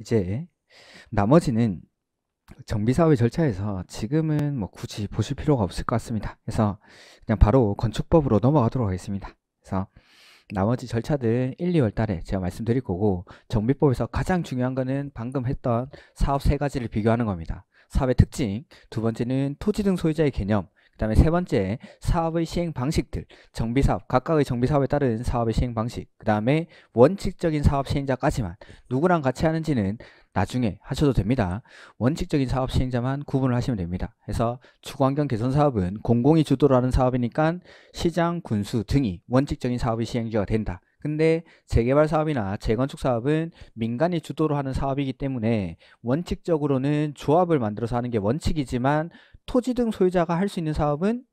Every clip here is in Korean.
이제 나머지는 정비사업의 절차에서 지금은 뭐 굳이 보실 필요가 없을 것 같습니다. 그래서 그냥 바로 건축법으로 넘어가도록 하겠습니다. 그래서 나머지 절차들 1, 2월 달에 제가 말씀드릴 거고 정비법에서 가장 중요한 거는 방금 했던 사업 세 가지를 비교하는 겁니다. 사업의 특징, 두 번째는 토지 등 소유자의 개념, 그 다음에 세 번째 사업의 시행 방식들 정비사업 각각의 정비사업에 따른 사업의 시행 방식 그 다음에 원칙적인 사업 시행자까지만 누구랑 같이 하는지는 나중에 하셔도 됩니다 원칙적인 사업 시행자만 구분을 하시면 됩니다 그래서 주거환경 개선 사업은 공공이 주도를 하는 사업이니까 시장, 군수 등이 원칙적인 사업의 시행자가 된다 근데 재개발 사업이나 재건축 사업은 민간이 주도로 하는 사업이기 때문에 원칙적으로는 조합을 만들어서 하는 게 원칙이지만 토지 등 소유자가 할 수 있는 사업은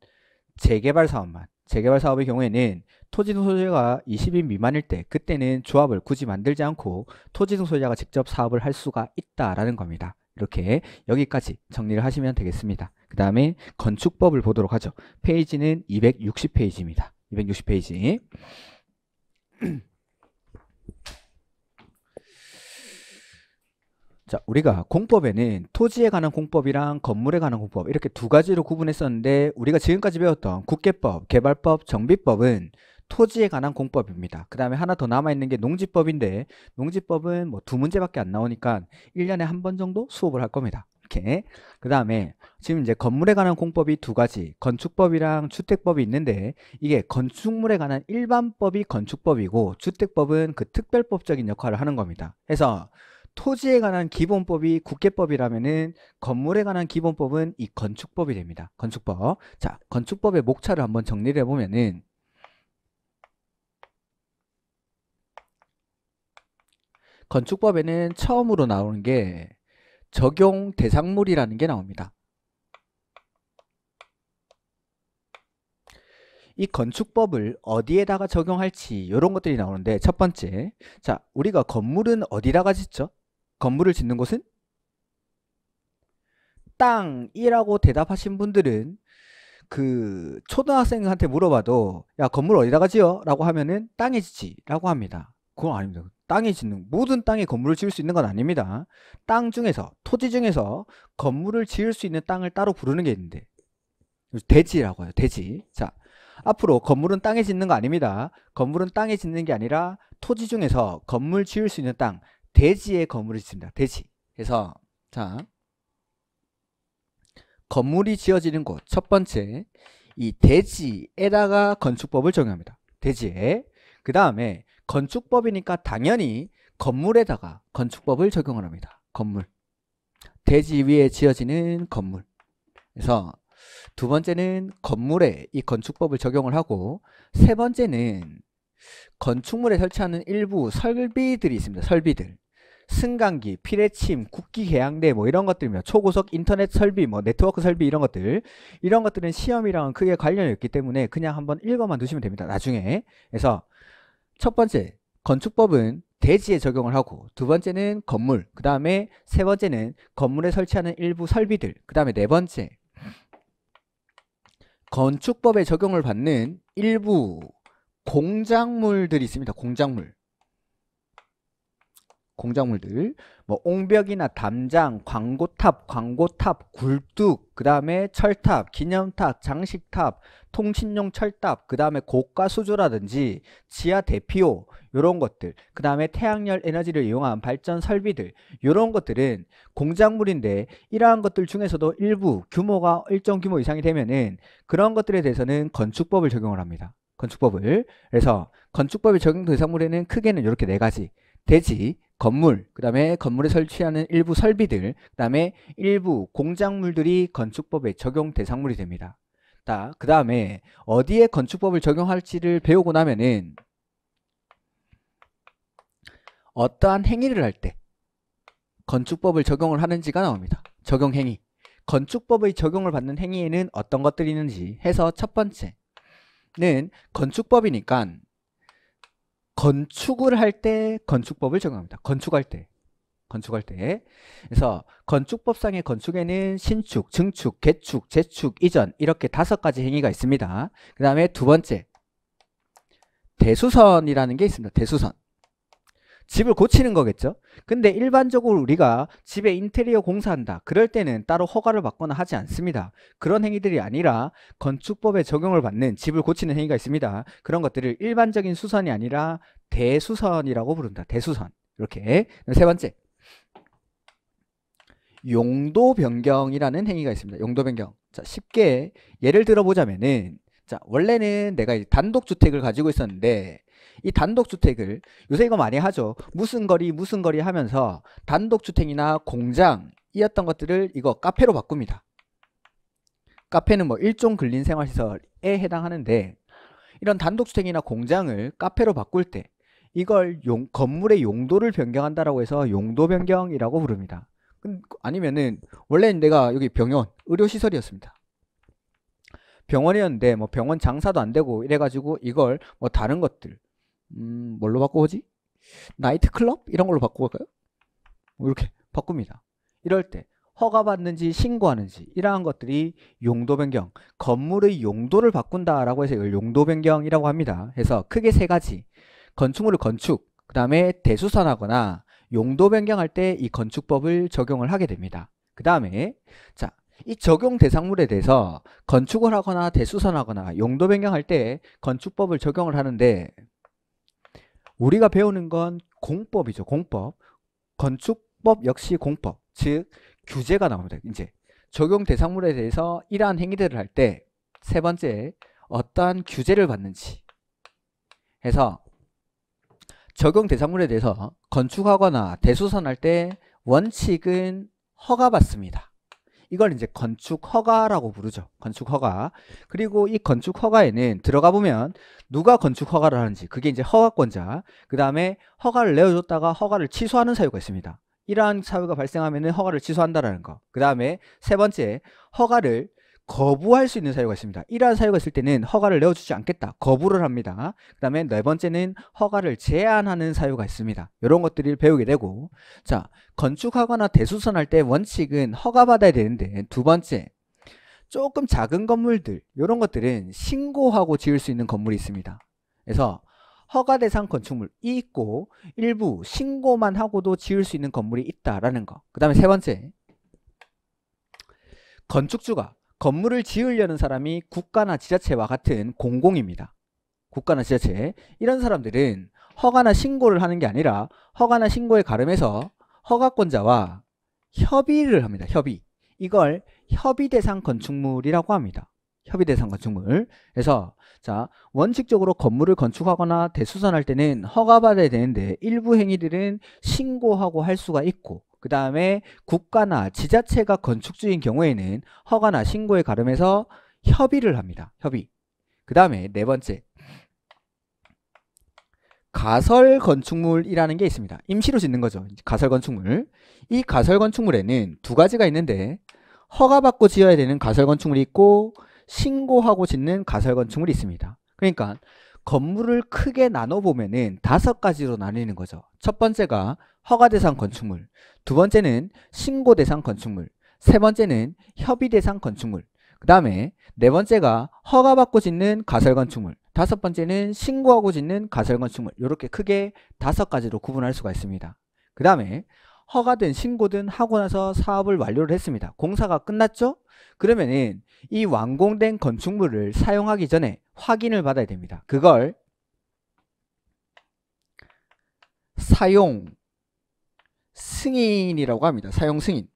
재개발 사업만 재개발 사업의 경우에는 토지 등 소유자가 20인 미만일 때 그때는 조합을 굳이 만들지 않고 토지 등 소유자가 직접 사업을 할 수가 있다라는 겁니다. 이렇게 여기까지 정리를 하시면 되겠습니다. 그 다음에 건축법을 보도록 하죠. 페이지는 260페이지입니다. 260페이지 자, 우리가 공법에는 토지에 관한 공법이랑 건물에 관한 공법 이렇게 두 가지로 구분했었는데 우리가 지금까지 배웠던 국계법, 개발법, 정비법은 토지에 관한 공법입니다. 그 다음에 하나 더 남아있는 게 농지법인데 농지법은 뭐 두 문제밖에 안 나오니까 1년에 한 번 정도 수업을 할 겁니다. 그 다음에 지금 이제 건물에 관한 공법이 두 가지 건축법이랑 주택법이 있는데 이게 건축물에 관한 일반법이 건축법이고 주택법은 그 특별법적인 역할을 하는 겁니다. 그래서 토지에 관한 기본법이 국계법이라면은 건물에 관한 기본법은 이 건축법이 됩니다. 건축법. 자, 건축법의 목차를 한번 정리를 해보면은 건축법에는 처음으로 나오는 게 적용 대상물이라는 게 나옵니다. 이 건축법을 어디에다가 적용할지 이런 것들이 나오는데 첫 번째 자 우리가 건물은 어디다가 짓죠? 건물을 짓는 것은 땅이라고 대답하신 분들은 그 초등학생한테 물어봐도 야 건물 어디다가 지어? 라고 하면은 땅에 짓지 라고 합니다 그건 아닙니다 땅에 짓는 모든 땅에 건물을 지을 수 있는 건 아닙니다 땅 중에서 토지 중에서 건물을 지을 수 있는 땅을 따로 부르는 게 있는데 대지라고 해요 대지 자 앞으로 건물은 땅에 짓는 거 아닙니다 건물은 땅에 짓는 게 아니라 토지 중에서 건물 지을 수 있는 땅 대지에 건물이 짓습니다. 대지. 그래서 자 건물이 지어지는 곳첫 번째 이 대지에다가 건축법을 적용합니다. 대지에 그 다음에 건축법이니까 당연히 건물에다가 건축법을 적용을 합니다. 건물 대지 위에 지어지는 건물 그래서 두 번째는 건물에 이 건축법을 적용을 하고 세 번째는 건축물에 설치하는 일부 설비들이 있습니다. 설비들 승강기, 피레침, 국기 계양대 뭐 이런 것들이며 뭐 초고속 인터넷 설비, 뭐 네트워크 설비 이런 것들 이런 것들은 시험이랑 크게 관련이 없기 때문에 그냥 한번 읽어만 두시면 됩니다. 나중에 그래서 첫 번째 건축법은 대지에 적용을 하고 두 번째는 건물 그 다음에 세 번째는 건물에 설치하는 일부 설비들 그 다음에 네 번째 건축법에 적용을 받는 일부 공작물들이 있습니다. 공작물 공작물들 뭐 옹벽이나 담장, 광고탑, 광고탑, 굴뚝, 그 다음에 철탑, 기념탑, 장식탑, 통신용 철탑, 그 다음에 고가 수조라든지 지하 대피호 요런 것들, 그 다음에 태양열 에너지를 이용한 발전 설비들 요런 것들은 공작물인데 이러한 것들 중에서도 일부 규모가 일정 규모 이상이 되면은 그런 것들에 대해서는 건축법을 적용을 합니다. 건축법을 그래서 건축법이 적용된 대상물에는 크게는 이렇게 네 가지 대지, 건물, 그 다음에 건물에 설치하는 일부 설비들, 그 다음에 일부 공작물들이 건축법에 적용 대상물이 됩니다. 자, 그 다음에 어디에 건축법을 적용할지를 배우고 나면은 어떠한 행위를 할 때 건축법을 적용을 하는지가 나옵니다. 적용행위. 건축법의 적용을 받는 행위에는 어떤 것들이 있는지 해서 첫 번째는 건축법이니까 건축을 할 때 건축법을 적용합니다. 건축할 때. 건축할 때. 그래서 건축법상의 건축에는 신축, 증축, 개축, 재축, 이전 이렇게 다섯 가지 행위가 있습니다. 그 다음에 두 번째 대수선이라는 게 있습니다. 대수선. 집을 고치는 거겠죠 근데 일반적으로 우리가 집에 인테리어 공사한다 그럴 때는 따로 허가를 받거나 하지 않습니다 그런 행위들이 아니라 건축법에 적용을 받는 집을 고치는 행위가 있습니다 그런 것들을 일반적인 수선이 아니라 대수선이라고 부른다 대수선 이렇게 세 번째 용도 변경이라는 행위가 있습니다 용도 변경 자 쉽게 예를 들어보자면은 자 원래는 내가 단독주택을 가지고 있었는데 이 단독주택을 요새 이거 많이 하죠. 무슨 거리 무슨 거리 하면서 단독주택이나 공장이었던 것들을 이거 카페로 바꿉니다. 카페는 뭐 일종 근린생활시설에 해당하는데 이런 단독주택이나 공장을 카페로 바꿀 때 이걸 용, 건물의 용도를 변경한다라고 해서 용도 변경이라고 부릅니다. 아니면은 원래는 내가 여기 병원 의료시설이었습니다. 병원이었는데 뭐 병원 장사도 안 되고 이래가지고 이걸 뭐 다른 것들 음, 뭘로 바꿔보지 나이트클럽? 이런 걸로 바꿔볼까요 뭐 이렇게 바꿉니다. 이럴 때 허가받는지 신고하는지 이러한 것들이 용도 변경, 건물의 용도를 바꾼다라고 해서 이걸 용도 변경이라고 합니다. 해서 크게 세 가지, 건축물을 건축, 그 다음에 대수선하거나 용도 변경할 때 이 건축법을 적용을 하게 됩니다. 그 다음에 자, 이 적용 대상물에 대해서 건축을 하거나 대수선하거나 용도 변경할 때 건축법을 적용을 하는데 우리가 배우는 건 공법이죠. 공법. 건축법 역시 공법. 즉 규제가 나옵니다. 이제 적용 대상물에 대해서 이러한 행위들을 할 때 세 번째 어떠한 규제를 받는지 해서 적용 대상물에 대해서 건축하거나 대수선할 때 원칙은 허가받습니다. 이걸 이제 건축 허가라고 부르죠. 건축 허가. 그리고 이 건축 허가에는 들어가 보면 누가 건축 허가를 하는지 그게 이제 허가권자. 그 다음에 허가를 내어줬다가 허가를 취소하는 사유가 있습니다. 이러한 사유가 발생하면 허가를 취소한다라는 거. 그 다음에 세 번째 허가를 거부할 수 있는 사유가 있습니다. 이러한 사유가 있을 때는 허가를 내어주지 않겠다. 거부를 합니다. 그 다음에 네 번째는 허가를 제한하는 사유가 있습니다. 이런 것들을 배우게 되고 자 건축하거나 대수선할 때 원칙은 허가받아야 되는데 두 번째 조금 작은 건물들 이런 것들은 신고하고 지을 수 있는 건물이 있습니다. 그래서 허가 대상 건축물이 있고 일부 신고만 하고도 지을 수 있는 건물이 있다라는 거. 그 다음에 세 번째 건축주가 건물을 지으려는 사람이 국가나 지자체와 같은 공공입니다. 국가나 지자체 이런 사람들은 허가나 신고를 하는 게 아니라 허가나 신고에 가름해서 허가권자와 협의를 합니다. 협의. 이걸 협의 대상 건축물이라고 합니다. 협의 대상 건축물. 그래서 자 원칙적으로 건물을 건축하거나 대수선할 때는 허가받아야 되는데 일부 행위들은 신고하고 할 수가 있고 그 다음에 국가나 지자체가 건축주인 경우에는 허가나 신고에 가름해서 협의를 합니다. 협의. 그 다음에 네 번째 가설 건축물이라는 게 있습니다. 임시로 짓는 거죠. 가설 건축물. 이 가설 건축물에는 두 가지가 있는데 허가받고 지어야 되는 가설 건축물이 있고 신고하고 짓는 가설 건축물이 있습니다. 그러니까 건물을 크게 나눠보면은 다섯 가지로 나뉘는 거죠. 첫 번째가 허가 대상 건축물, 두 번째는 신고 대상 건축물, 세 번째는 협의 대상 건축물, 그 다음에 네 번째가 허가받고 짓는 가설 건축물, 다섯 번째는 신고하고 짓는 가설 건축물 이렇게 크게 다섯 가지로 구분할 수가 있습니다. 그 다음에 허가든 신고든 하고 나서 사업을 완료를 했습니다. 공사가 끝났죠? 그러면은 이 완공된 건축물을 사용하기 전에 확인을 받아야 됩니다. 그걸 사용 승인이라고 합니다. 사용 승인.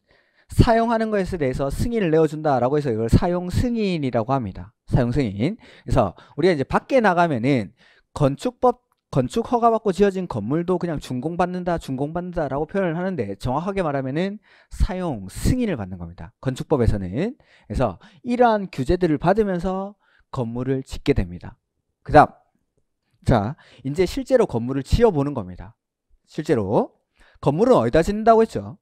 사용하는 것에 대해서 승인을 내어준다라고 해서 이걸 사용 승인이라고 합니다. 사용 승인. 그래서 우리가 이제 밖에 나가면은 건축법 건축 허가 받고 지어진 건물도 그냥 준공받는다 준공받는다라고 표현을 하는데 정확하게 말하면은 사용 승인을 받는 겁니다 건축법에서는 그래서 이러한 규제들을 받으면서 건물을 짓게 됩니다. 그 다음 자 이제 실제로 건물을 지어보는 겁니다. 실제로 건물은 어디다 짓는다고 했죠?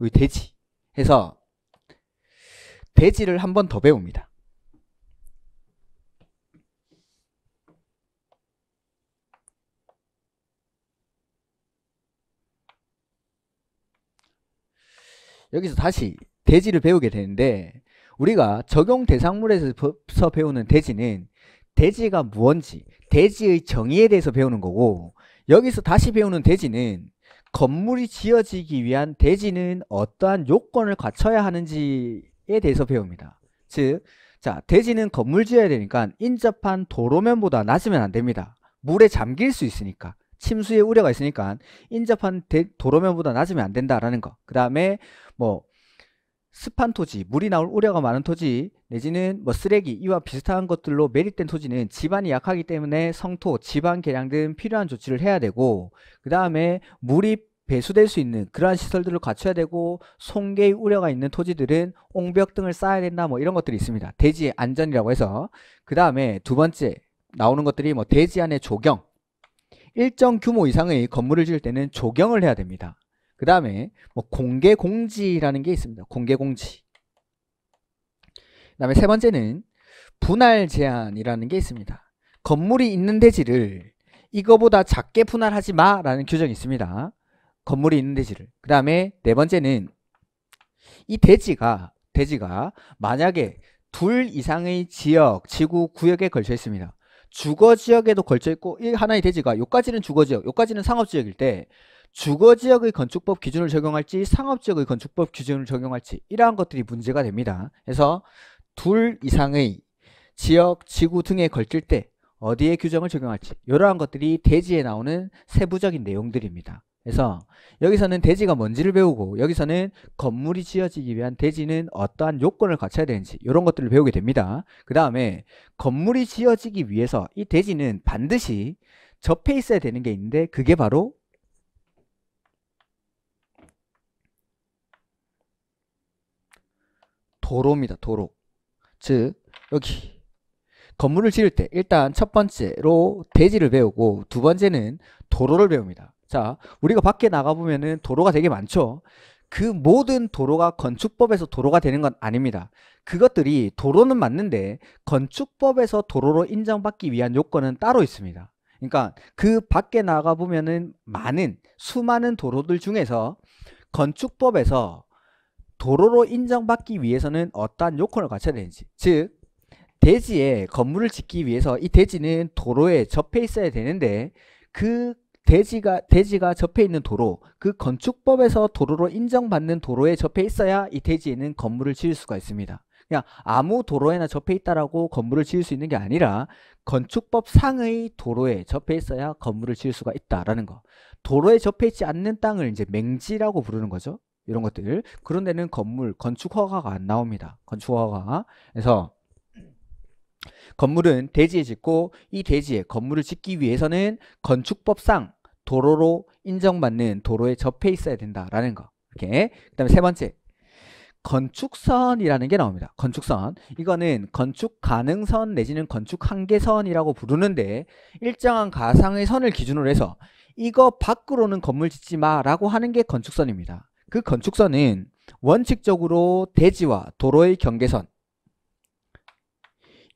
우리 대지 해서 대지를 한 번 더 배웁니다. 여기서 다시 대지를 배우게 되는데 우리가 적용 대상물에서 배우는 대지는 대지가 무언지, 대지의 정의에 대해서 배우는 거고 여기서 다시 배우는 대지는 건물이 지어지기 위한 대지는 어떠한 요건을 갖춰야 하는지에 대해서 배웁니다. 즉, 자 대지는 건물 지어야 되니까 인접한 도로면보다 낮으면 안 됩니다. 물에 잠길 수 있으니까 침수의 우려가 있으니까 인접한 대, 도로면보다 낮으면 안 된다라는 거. 그 다음에 뭐 습한 토지, 물이 나올 우려가 많은 토지 내지는 뭐 쓰레기 이와 비슷한 것들로 매립된 토지는 지반이 약하기 때문에 성토, 지반 개량 등 필요한 조치를 해야 되고 그 다음에 물이 배수될 수 있는 그러한 시설들을 갖춰야 되고 송괴의 우려가 있는 토지들은 옹벽 등을 쌓아야 된다 뭐 이런 것들이 있습니다. 대지의 안전이라고 해서 그 다음에 두 번째 나오는 것들이 뭐 대지 안의 조경 일정 규모 이상의 건물을 지을 때는 조경을 해야 됩니다. 그 다음에 뭐 공개 공지라는 게 있습니다. 공개 공지. 그 다음에 세 번째는 분할 제한이라는 게 있습니다. 건물이 있는 대지를 이거보다 작게 분할하지 마라는 규정이 있습니다. 건물이 있는 대지를. 그 다음에 네 번째는 이 대지가 대지가 만약에 둘 이상의 지역, 지구, 구역에 걸쳐 있습니다. 주거 지역에도 걸쳐 있고 이 하나의 대지가 요까지는 주거 지역, 요까지는 상업 지역일 때 주거지역의 건축법 기준을 적용할지 상업지역의 건축법 기준을 적용할지 이러한 것들이 문제가 됩니다. 그래서 둘 이상의 지역, 지구 등에 걸칠 때 어디에 규정을 적용할지 이러한 것들이 대지에 나오는 세부적인 내용들입니다. 그래서 여기서는 대지가 뭔지를 배우고 여기서는 건물이 지어지기 위한 대지는 어떠한 요건을 갖춰야 되는지 이런 것들을 배우게 됩니다. 그 다음에 건물이 지어지기 위해서 이 대지는 반드시 접해 있어야 되는 게 있는데 그게 바로 도로입니다. 도로. 즉 여기 건물을 지을 때 일단 첫 번째로 대지를 배우고 두 번째는 도로를 배웁니다. 자 우리가 밖에 나가보면은 도로가 되게 많죠. 그 모든 도로가 건축법에서 도로가 되는 건 아닙니다. 그것들이 도로는 맞는데 건축법에서 도로로 인정받기 위한 요건은 따로 있습니다. 그러니까 그 밖에 나가보면은 많은 수많은 도로들 중에서 건축법에서 도로로 인정받기 위해서는 어떠한 요건을 갖춰야 되는지 즉 대지에 건물을 짓기 위해서 이 대지는 도로에 접해 있어야 되는데 그 대지가 대지가 접해 있는 도로 그 건축법에서 도로로 인정받는 도로에 접해 있어야 이 대지에는 건물을 지을 수가 있습니다. 그냥 아무 도로에나 접해 있다라고 건물을 지을 수 있는 게 아니라 건축법상의 도로에 접해 있어야 건물을 지을 수가 있다라는 거. 도로에 접해 있지 않는 땅을 이제 맹지라고 부르는 거죠. 이런 것들 그런 데는 건물 건축 허가가 안 나옵니다 건축 허가 그래서 건물은 대지에 짓고 이 대지에 건물을 짓기 위해서는 건축법상 도로로 인정받는 도로에 접해 있어야 된다라는 거 이렇게 그 다음에 세 번째 건축선이라는 게 나옵니다. 건축선. 이거는 건축 가능선 내지는 건축 한계선이라고 부르는데 일정한 가상의 선을 기준으로 해서 이거 밖으로는 건물 짓지 마라고 하는 게 건축선입니다. 그 건축선은 원칙적으로 대지와 도로의 경계선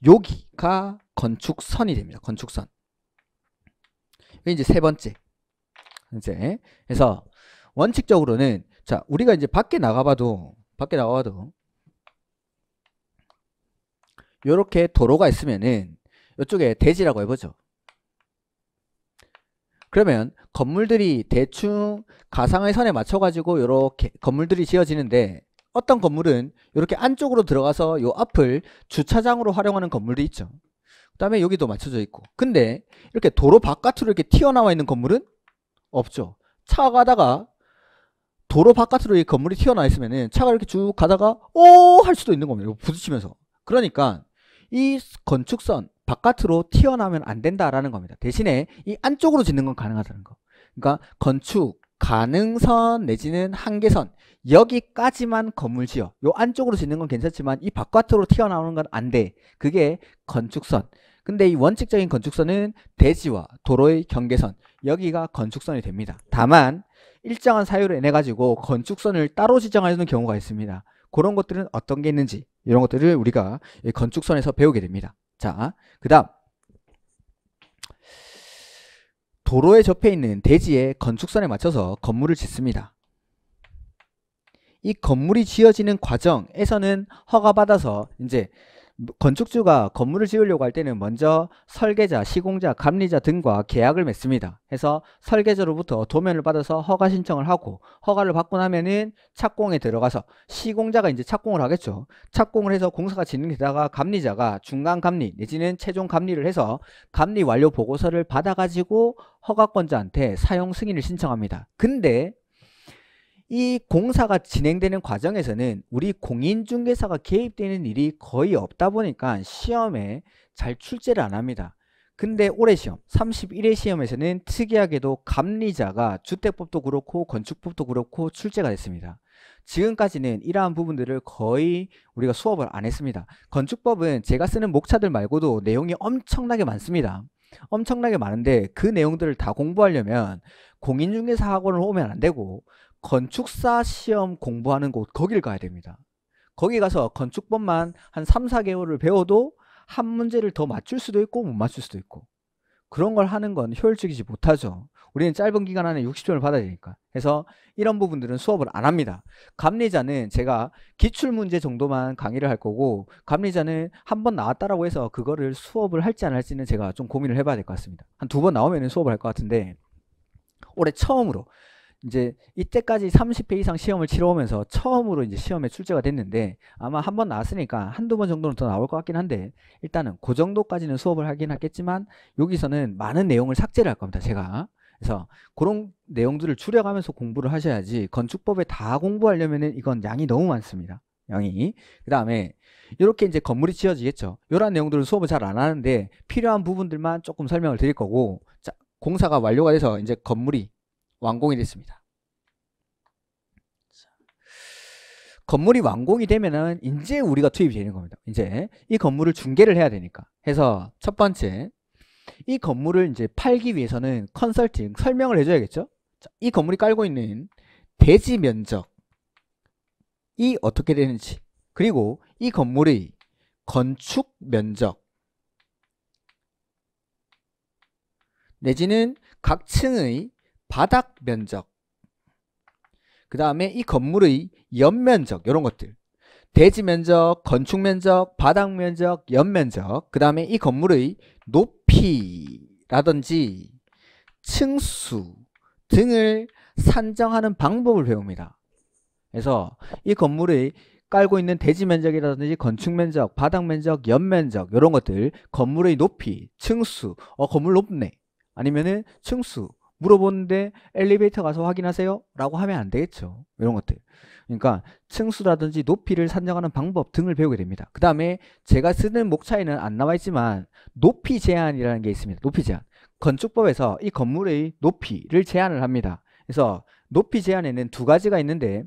여기가 건축선이 됩니다. 건축선. 이제 세 번째. 이제 그래서 원칙적으로는 자, 우리가 이제 밖에 나가봐도 밖에 나가봐도 이렇게 도로가 있으면은 이쪽에 대지라고 해보죠. 그러면 건물들이 대충 가상의 선에 맞춰 가지고 이렇게 건물들이 지어지는데 어떤 건물은 이렇게 안쪽으로 들어가서 요 앞을 주차장으로 활용하는 건물도 있죠 그 다음에 여기도 맞춰져 있고 근데 이렇게 도로 바깥으로 이렇게 튀어나와 있는 건물은 없죠 차 가다가 도로 바깥으로 이 건물이 튀어나와 있으면은 차가 이렇게 쭉 가다가 오 할 수도 있는 겁니다 부딪히면서 그러니까 이 건축선 바깥으로 튀어나오면 안 된다라는 겁니다. 대신에 이 안쪽으로 짓는 건 가능하다는 거. 그러니까 건축 가능선 내지는 한계선 여기까지만 건물 지어. 요 안쪽으로 짓는 건 괜찮지만 이 바깥으로 튀어나오는 건 안 돼. 그게 건축선. 근데 이 원칙적인 건축선은 대지와 도로의 경계선 여기가 건축선이 됩니다. 다만 일정한 사유를 인해 가지고 건축선을 따로 지정하는 경우가 있습니다. 그런 것들은 어떤 게 있는지 이런 것들을 우리가 건축선에서 배우게 됩니다. 자, 그 다음 도로에 접해 있는 대지의 건축선에 맞춰서 건물을 짓습니다. 이 건물이 지어지는 과정에서는 허가받아서 이제 뭐 건축주가 건물을 지으려고 할 때는 먼저 설계자, 시공자, 감리자 등과 계약을 맺습니다. 해서 설계자로부터 도면을 받아서 허가 신청을 하고 허가를 받고 나면은 착공에 들어가서 시공자가 이제 착공을 하겠죠. 착공을 해서 공사가 진행되다가 감리자가 중간 감리 내지는 최종 감리를 해서 감리 완료 보고서를 받아가지고 허가권자한테 사용 승인을 신청합니다. 근데 이 공사가 진행되는 과정에서는 우리 공인중개사가 개입되는 일이 거의 없다 보니까 시험에 잘 출제를 안 합니다. 근데 올해 시험 31회 시험에서는 특이하게도 감리자가 주택법도 그렇고 건축법도 그렇고 출제가 됐습니다. 지금까지는 이러한 부분들을 거의 우리가 수업을 안 했습니다. 건축법은 제가 쓰는 목차들 말고도 내용이 엄청나게 많습니다. 엄청나게 많은데 그 내용들을 다 공부하려면 공인중개사 학원을 오면 안 되고 건축사 시험 공부하는 곳 거길 가야 됩니다. 거기 가서 건축법만 한 3, 4개월을 배워도 한 문제를 더 맞출 수도 있고 못 맞출 수도 있고 그런 걸 하는 건 효율적이지 못하죠. 우리는 짧은 기간 안에 60점을 받아야 되니까. 그래서 이런 부분들은 수업을 안 합니다. 감리자는 제가 기출문제 정도만 강의를 할 거고 감리자는 한 번 나왔다라고 해서 그거를 수업을 할지 안 할지는 제가 좀 고민을 해봐야 될 것 같습니다. 한 두 번 나오면 수업을 할 것 같은데 올해 처음으로 이제 이때까지 30회 이상 시험을 치러오면서 처음으로 이제 시험에 출제가 됐는데 아마 한 번 나왔으니까 한두 번 정도는 더 나올 것 같긴 한데 일단은 그 정도까지는 수업을 하긴 하겠지만 여기서는 많은 내용을 삭제를 할 겁니다. 제가. 그래서 그런 내용들을 줄여가면서 공부를 하셔야지 건축법에 다 공부하려면은 이건 양이 너무 많습니다. 양이. 그 다음에 이렇게 이제 건물이 지어지겠죠. 이러한 내용들은 수업을 잘 안 하는데 필요한 부분들만 조금 설명을 드릴 거고 자, 공사가 완료가 돼서 이제 건물이 완공이 됐습니다. 건물이 완공이 되면은 이제 우리가 투입이 되는 겁니다. 이제 이 건물을 중개를 해야 되니까. 해서 첫 번째 이 건물을 이제 팔기 위해서는 컨설팅 설명을 해줘야겠죠. 이 건물이 깔고 있는 대지 면적이 어떻게 되는지 그리고 이 건물의 건축 면적 내지는 각 층의 바닥 면적 그 다음에 이 건물의 연면적 이런 것들 대지 면적, 건축 면적, 바닥 면적, 연면적 그 다음에 이 건물의 높이라든지 층수 등을 산정하는 방법을 배웁니다. 그래서 이 건물의 깔고 있는 대지 면적이라든지 건축 면적, 바닥 면적, 연면적 이런 것들 건물의 높이, 층수, 어 건물 높네 아니면은 층수, 물어보는데 엘리베이터 가서 확인하세요 라고 하면 안 되겠죠 이런 것들 그러니까 층수라든지 높이를 산정하는 방법 등을 배우게 됩니다 그 다음에 제가 쓰는 목차에는 안 나와 있지만 높이 제한이라는 게 있습니다 높이 제한 건축법에서 이 건물의 높이를 제한을 합니다 그래서 높이 제한에는 두 가지가 있는데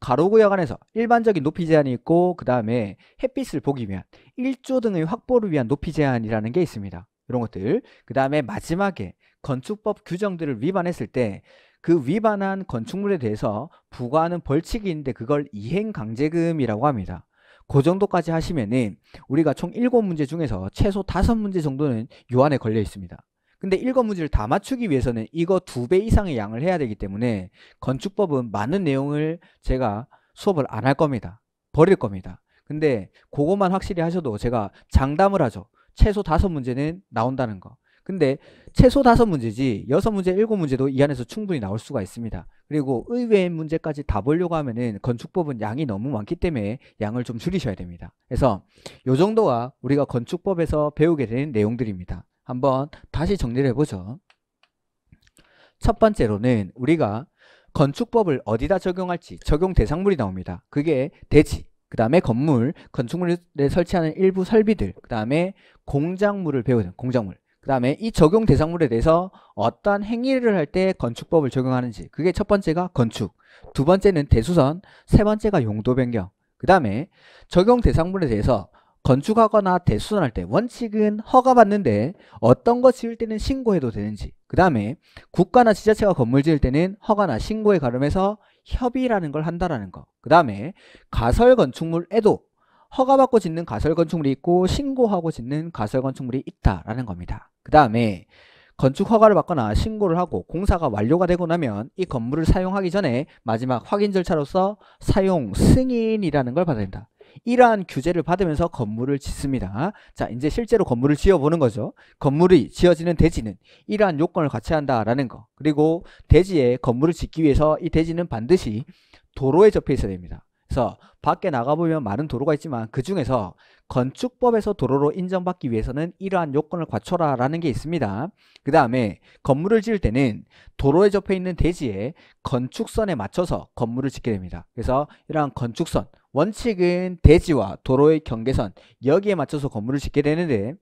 가로구역 안에서 일반적인 높이 제한이 있고 그 다음에 햇빛을 보기 위한 1조 등의 확보를 위한 높이 제한이라는 게 있습니다 이런 것들 그 다음에 마지막에 건축법 규정들을 위반했을 때 그 위반한 건축물에 대해서 부과하는 벌칙이 있는데 그걸 이행강제금이라고 합니다 그 정도까지 하시면은 우리가 총 7문제 중에서 최소 5문제 정도는 요안에 걸려 있습니다 근데 7문제를 다 맞추기 위해서는 이거 2배 이상의 양을 해야 되기 때문에 건축법은 많은 내용을 제가 수업을 안 할 겁니다 버릴 겁니다 근데 그것만 확실히 하셔도 제가 장담을 하죠 최소 다섯 문제는 나온다는 거. 근데 최소 다섯 문제지 여섯 문제 일곱 문제도이 안에서 충분히 나올 수가 있습니다. 그리고 의외의 문제까지 다 보려고 하면은 건축법은 양이 너무 많기 때문에 양을 좀 줄이셔야 됩니다. 그래서 요 정도가 우리가 건축법에서 배우게 되는 내용들입니다. 한번 다시 정리를 해보죠. 첫 번째로는 우리가 건축법을 어디다 적용할지 적용 대상물이 나옵니다. 그게 대지, 그 다음에 건물, 건축물에 설치하는 일부 설비들, 그 다음에 공작물을 배우는 공작물. 그 다음에 이 적용 대상물에 대해서 어떠한 행위를 할 때 건축법을 적용하는지 그게 첫 번째가 건축 두 번째는 대수선 세 번째가 용도 변경 그 다음에 적용 대상물에 대해서 건축하거나 대수선할 때 원칙은 허가받는데 어떤 거 지을 때는 신고해도 되는지 그 다음에 국가나 지자체가 건물 지을 때는 허가나 신고에 가름해서 협의라는 걸 한다라는 거 그 다음에 가설 건축물에도 허가받고 짓는 가설 건축물이 있고 신고하고 짓는 가설 건축물이 있다라는 겁니다. 그 다음에 건축 허가를 받거나 신고를 하고 공사가 완료가 되고 나면 이 건물을 사용하기 전에 마지막 확인 절차로서 사용 승인이라는 걸 받아야 된다. 이러한 규제를 받으면서 건물을 짓습니다. 자, 이제 실제로 건물을 지어보는 거죠. 건물이 지어지는 대지는 이러한 요건을 같이한다라는 거. 그리고 대지에 건물을 짓기 위해서 이 대지는 반드시 도로에 접해 있어야 됩니다. 그래서 밖에 나가보면 많은 도로가 있지만 그 중에서 건축법에서 도로로 인정받기 위해서는 이러한 요건을 갖춰라라는 게 있습니다. 그 다음에 건물을 지을 때는 도로에 접해 있는 대지에 건축선에 맞춰서 건물을 짓게 됩니다. 그래서 이러한 건축선, 원칙은 대지와 도로의 경계선 여기에 맞춰서 건물을 짓게 되는데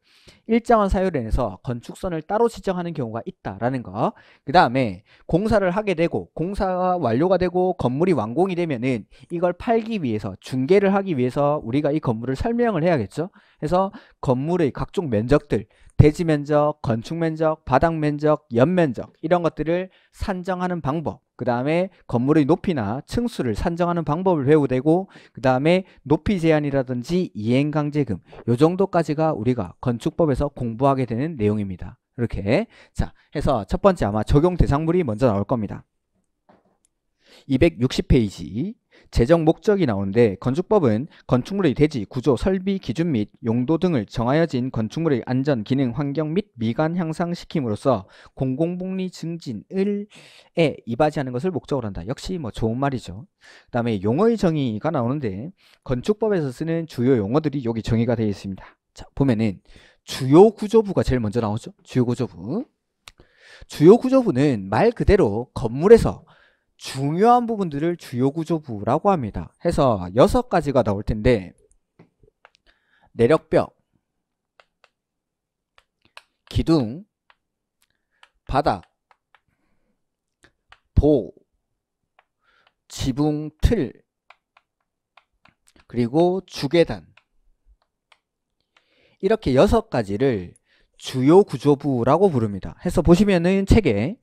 일정한 사유len에서 건축선을 따로 지정하는 경우가 있다라는 거. 그 다음에 공사를 하게 되고 공사가 완료가 되고 건물이 완공이 되면은 이걸 팔기 위해서 중개를 하기 위해서 우리가 이 건물을 설명을 해야겠죠. 그래서 건물의 각종 면적들 대지 면적, 건축 면적, 바닥 면적, 연면적 이런 것들을 산정하는 방법 그 다음에 건물의 높이나 층수를 산정하는 방법을 배우되고 그 다음에 높이 제한이라든지 이행강제금 요 정도까지가 우리가 건축법에서 공부하게 되는 내용입니다. 이렇게 자 해서 첫 번째 아마 적용 대상물이 먼저 나올 겁니다. 260페이지 재정 목적이 나오는데 건축법은 건축물의 대지, 구조, 설비, 기준 및 용도 등을 정하여진 건축물의 안전, 기능, 환경 및 미관 향상시킴으로써 공공복리 증진을에 이바지하는 것을 목적으로 한다. 역시 뭐 좋은 말이죠. 그 다음에 용어의 정의가 나오는데 건축법에서 쓰는 주요 용어들이 여기 정의가 되어 있습니다. 자 보면은 주요 구조부가 제일 먼저 나오죠. 주요 구조부. 주요 구조부는 말 그대로 건물에서 중요한 부분들을 주요구조부라고 합니다. 해서 여섯 가지가 나올 텐데 내력벽, 기둥, 바닥, 보, 지붕 틀, 그리고 주계단 이렇게 여섯 가지를 주요 구조부라고 부릅니다. 해서 보시면은 책에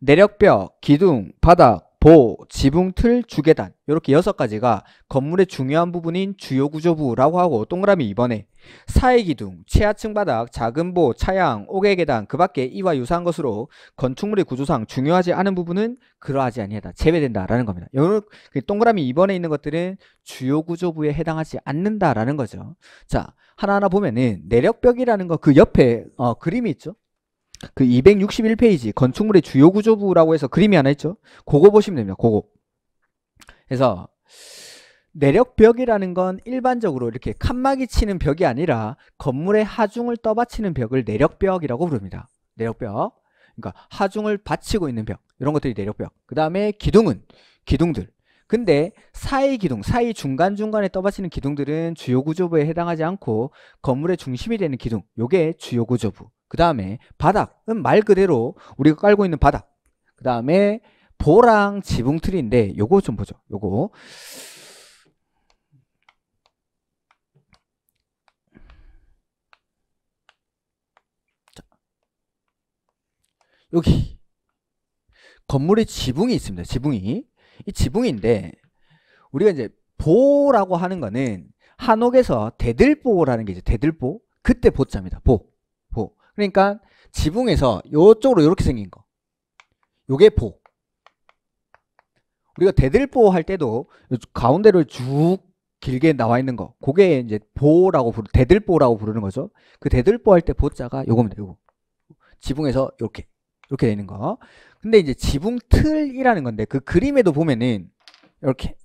내력벽, 기둥, 바닥, 보, 지붕, 틀, 주계단 이렇게 여섯 가지가 건물의 중요한 부분인 주요 구조부라고 하고 동그라미 2번에 사회 기둥, 최하층 바닥, 작은 보, 차양, 옥외 계단 그 밖에 이와 유사한 것으로 건축물의 구조상 중요하지 않은 부분은 그러하지 아니하다 제외된다라는 겁니다. 요 그 동그라미 2번에 있는 것들은 주요 구조부에 해당하지 않는다라는 거죠. 자 하나하나 보면은 내력벽이라는 거 그 옆에 어, 그림이 있죠. 그 261페이지 건축물의 주요 구조부라고 해서 그림이 하나 있죠. 그거 보시면 됩니다. 그거. 그래서 내력벽이라는 건 일반적으로 이렇게 칸막이 치는 벽이 아니라 건물의 하중을 떠받치는 벽을 내력벽이라고 부릅니다. 내력벽. 그러니까 하중을 받치고 있는 벽. 이런 것들이 내력벽. 그 다음에 기둥은 기둥들. 근데 사이 기둥, 사이 중간중간에 떠받치는 기둥들은 주요 구조부에 해당하지 않고 건물의 중심이 되는 기둥, 요게 주요 구조부. 그 다음에 바닥은 말 그대로 우리가 깔고 있는 바닥 그 다음에 보랑 지붕틀인데 요거 좀 보죠 요거 자, 여기 건물에 지붕이 있습니다 지붕이 이 지붕인데 우리가 이제 보라고 하는 거는 한옥에서 대들보라는 게 이제 대들보 그때 보자입니다 보 그러니까 지붕에서 이쪽으로 이렇게 생긴 거. 요게 보. 우리가 대들보 할 때도 가운데를 쭉 길게 나와 있는 거. 그게 이제 보라고 부르 대들보라고 부르는 거죠. 그 대들보 할 때 보자가 요겁니다. 요거. 지붕에서 이렇게 이렇게 되는 거. 근데 이제 지붕 틀이라는 건데 그 그림에도 보면은 이렇게